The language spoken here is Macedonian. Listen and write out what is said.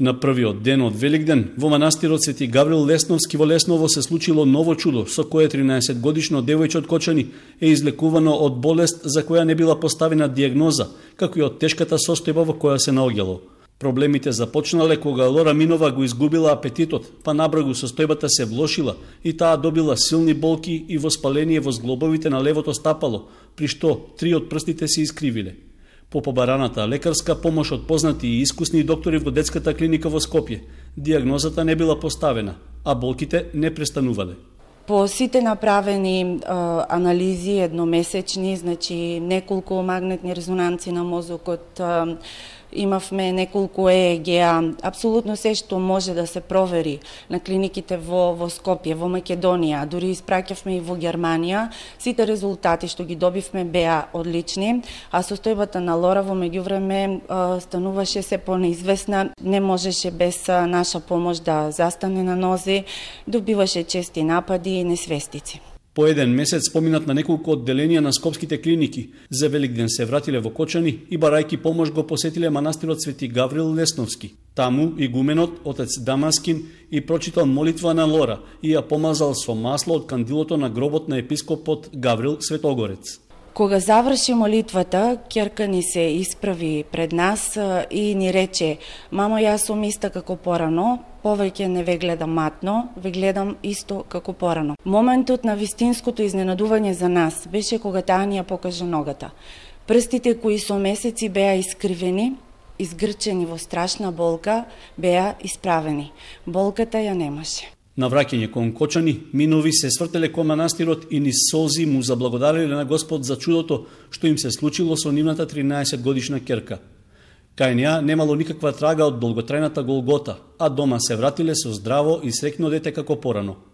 На првиот ден од Великден во манастирот Свети Гаврил Лесновски во Лесново се случило ново чудо, со кое 13 годишно девојче од Кочани е излекувано од болест за која не била поставена диагноза, како и од тешката состојба во која се наоѓало. Проблемите започнале кога Лора Минова го изгубила апетитот, па набрагу состојбата се влошила и таа добила силни болки и воспаление во зглобовите на левото стапало, при што три од прстите се искривиле по побараната лекарска помош од познати и искусни доктори во детската клиника во Скопје. Диагнозата не била поставена, а болките не престанувале. По сите направени а, анализи едномесечни, значи неколку магнетни резонанци на мозокот, а, имавме неколку еег апсолутно се што може да се провери на клиниките во, во Скопје, во Македонија, дури испраќавме и во Германија. Сите резултати што ги добивме беа одлични, а состојбата на Лора во меѓувреме стануваше се по-неизвестна, не можеше без наша помош да застане на нози, добиваше чести напади и несвестици. По еден месец споминат на неколку одделенија на скопските клиники. За ден се вратиле во Кочани и барајки помош го посетиле манастирот Свети Гаврил Лесновски. Таму игуменот, отец Дамаскин, и прочитал молитва на Лора и ја помазал со масло од кандилото на гробот на епископот Гаврил Светогорец. Кога заврши молитвата, керка ни се исправи пред нас и ни рече, мамо, јас сум иста како порано, повеќе не ве гледам матно, ве гледам исто како порано. Моментот на вистинското изненадување за нас беше кога Таанија покаже ногата. Прстите кои со месеци беа искривени, изгрчени во страшна болка, беа исправени. Болката ја немаше. На враќање кон Кочани, минови се свртеле кон манастирот и ни сози му заблагодариле на Господ за чудото што им се случило со нивната 13 годишна керка – Кај неа немало никаква трага од долготрајната голгота, а дома се вратиле со здраво и срекно дете како порано –